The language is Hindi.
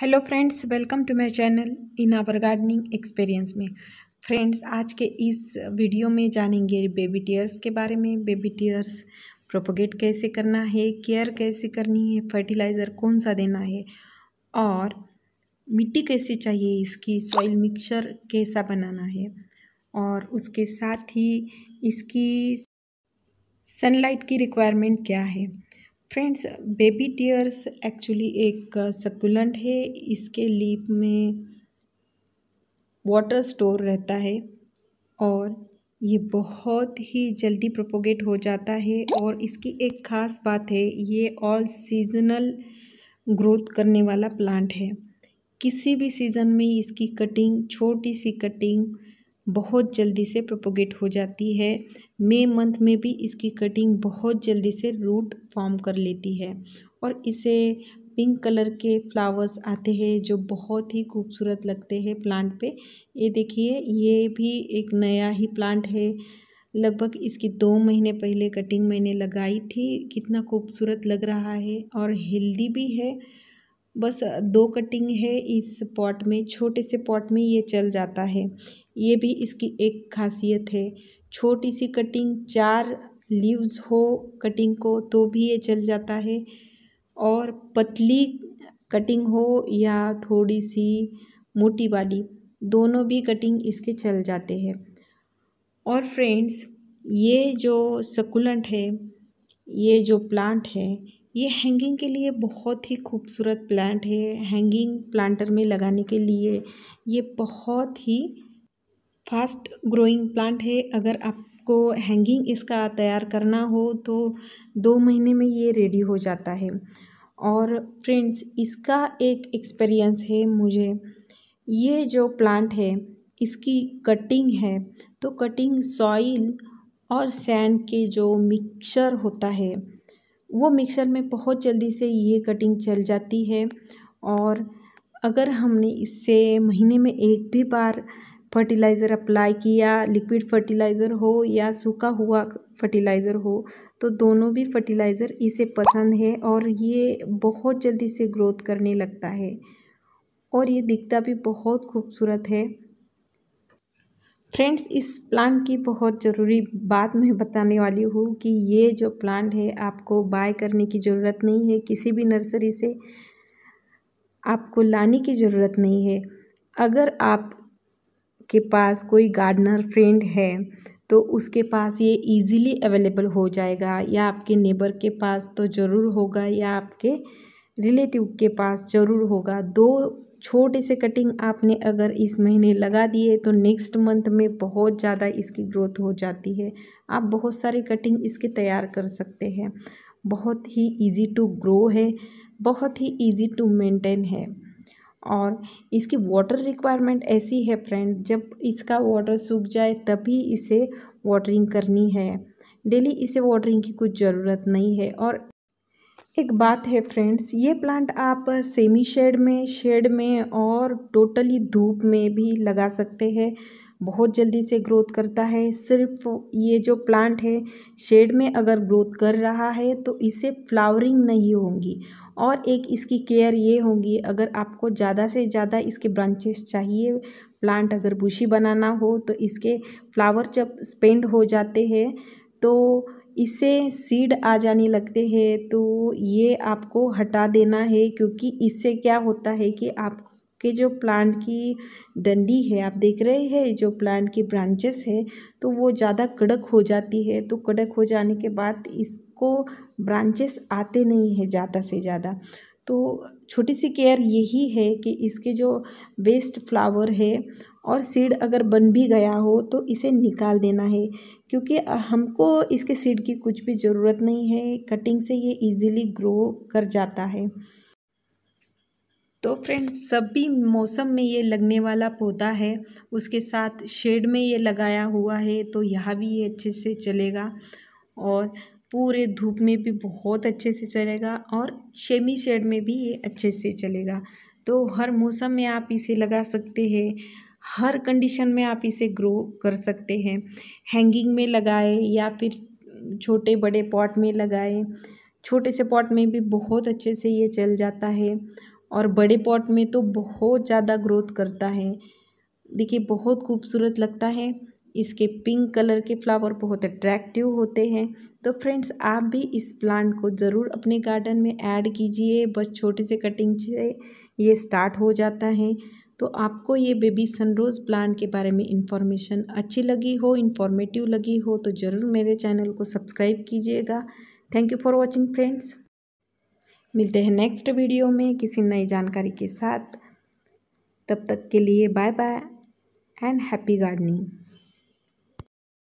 hello friends welcome to my channel in our gardening experience में फ्रेंड्स आज के इस वीडियो में जानेंगे बेबी टीयर्स के बारे में बेबी टीयर्स प्रोपोगेट कैसे करना है केयर कैसे करनी है फर्टिलाइज़र कौन सा देना है और मिट्टी कैसी चाहिए इसकी सॉइल मिक्सचर कैसा बनाना है और उसके साथ ही इसकी सनलाइट की रिक्वायरमेंट क्या है फ्रेंड्स बेबी टीयर्स एक्चुअली एक सकुलेंट uh, है इसके लीप में वाटर स्टोर रहता है और ये बहुत ही जल्दी प्रोपोगेट हो जाता है और इसकी एक ख़ास बात है ये ऑल सीजनल ग्रोथ करने वाला प्लांट है किसी भी सीज़न में इसकी कटिंग छोटी सी कटिंग बहुत जल्दी से प्रोपोगेट हो जाती है मई मंथ में भी इसकी कटिंग बहुत जल्दी से रूट फॉर्म कर लेती है और इसे पिंक कलर के फ्लावर्स आते हैं जो बहुत ही खूबसूरत लगते हैं प्लांट पे ये देखिए ये भी एक नया ही प्लांट है लगभग इसकी दो महीने पहले कटिंग मैंने लगाई थी कितना खूबसूरत लग रहा है और हेल्दी भी है बस दो कटिंग है इस पॉट में छोटे से पॉट में ये चल जाता है ये भी इसकी एक खासियत है छोटी सी कटिंग चार लीव्स हो कटिंग को तो भी ये चल जाता है और पतली कटिंग हो या थोड़ी सी मोटी वाली दोनों भी कटिंग इसके चल जाते हैं और फ्रेंड्स ये जो सकुलेंट है ये जो प्लांट है ये हैंगिंग के लिए बहुत ही खूबसूरत प्लांट है हैंगिंग प्लांटर में लगाने के लिए ये बहुत ही फास्ट ग्रोइंग प्लांट है अगर आपको हैंगिंग इसका तैयार करना हो तो दो महीने में ये रेडी हो जाता है और फ्रेंड्स इसका एक एक्सपीरियंस है मुझे ये जो प्लांट है इसकी कटिंग है तो कटिंग सॉइल और सैंड के जो मिक्सर होता है वो मिक्सर में बहुत जल्दी से ये कटिंग चल जाती है और अगर हमने इससे महीने में एक भी बार फर्टिलाइज़र अप्लाई किया लिक्विड फर्टिलाइज़र हो या सूखा हुआ फर्टिलाइज़र हो तो दोनों भी फर्टिलाइज़र इसे पसंद है और ये बहुत जल्दी से ग्रोथ करने लगता है और ये दिखता भी बहुत खूबसूरत है फ्रेंड्स इस प्लांट की बहुत ज़रूरी बात मैं बताने वाली हूँ कि ये जो प्लांट है आपको बाय करने की ज़रूरत नहीं है किसी भी नर्सरी से आपको लाने की ज़रूरत नहीं है अगर आप के पास कोई गार्डनर फ्रेंड है तो उसके पास ये ईज़िली अवेलेबल हो जाएगा या आपके नेबर के पास तो ज़रूर होगा या आपके रिलेटिव के पास ज़रूर होगा दो छोटे से कटिंग आपने अगर इस महीने लगा दिए तो नेक्स्ट मंथ में बहुत ज़्यादा इसकी ग्रोथ हो जाती है आप बहुत सारी कटिंग इसके तैयार कर सकते हैं बहुत ही इजी टू ग्रो है बहुत ही इजी टू मेंटेन है और इसकी वाटर रिक्वायरमेंट ऐसी है फ्रेंड जब इसका वाटर सूख जाए तभी इसे वाटरिंग करनी है डेली इसे वाटरिंग की कुछ ज़रूरत नहीं है और एक बात है फ्रेंड्स ये प्लांट आप सेमी शेड में शेड में और टोटली धूप में भी लगा सकते हैं बहुत जल्दी से ग्रोथ करता है सिर्फ ये जो प्लांट है शेड में अगर ग्रोथ कर रहा है तो इसे फ्लावरिंग नहीं होंगी और एक इसकी केयर ये होगी अगर आपको ज़्यादा से ज़्यादा इसके ब्रांचेस चाहिए प्लांट अगर बुशी बनाना हो तो इसके फ्लावर जब स्पेंड हो जाते हैं तो इसे सीड आ जाने लगते हैं तो ये आपको हटा देना है क्योंकि इससे क्या होता है कि आप के जो प्लांट की डंडी है आप देख रहे हैं जो प्लांट की ब्रांचेस है तो वो ज़्यादा कड़क हो जाती है तो कड़क हो जाने के बाद इसको ब्रांचेस आते नहीं है ज़्यादा से ज़्यादा तो छोटी सी केयर यही है कि इसके जो वेस्ट फ्लावर है और सीड अगर बन भी गया हो तो इसे निकाल देना है क्योंकि हमको इसके सीड की कुछ भी ज़रूरत नहीं है कटिंग से ये इजीली ग्रो कर जाता है तो फ्रेंड्स सभी मौसम में ये लगने वाला पौधा है उसके साथ शेड में ये लगाया हुआ है तो यहाँ भी ये अच्छे से चलेगा और पूरे धूप में भी बहुत अच्छे से चलेगा और शेमी शेड में भी ये अच्छे से चलेगा तो हर मौसम में आप इसे लगा सकते हैं हर कंडीशन में आप इसे ग्रो कर सकते हैं हैंगिंग में लगाए या फिर छोटे बड़े पॉट में लगाए छोटे से पॉट में भी बहुत अच्छे से ये चल जाता है और बड़े पॉट में तो बहुत ज़्यादा ग्रोथ करता है देखिए बहुत खूबसूरत लगता है इसके पिंक कलर के फ्लावर बहुत अट्रैक्टिव होते हैं तो फ्रेंड्स आप भी इस प्लांट को ज़रूर अपने गार्डन में ऐड कीजिए बस छोटे से कटिंग से ये स्टार्ट हो जाता है तो आपको ये बेबी सनरोज़ प्लांट के बारे में इन्फॉर्मेशन अच्छी लगी हो इन्फॉर्मेटिव लगी हो तो ज़रूर मेरे चैनल को सब्सक्राइब कीजिएगा thank you for watching friends मिलते हैं नेक्स्ट वीडियो में किसी नई जानकारी के साथ तब तक के लिए bye bye and happy gardening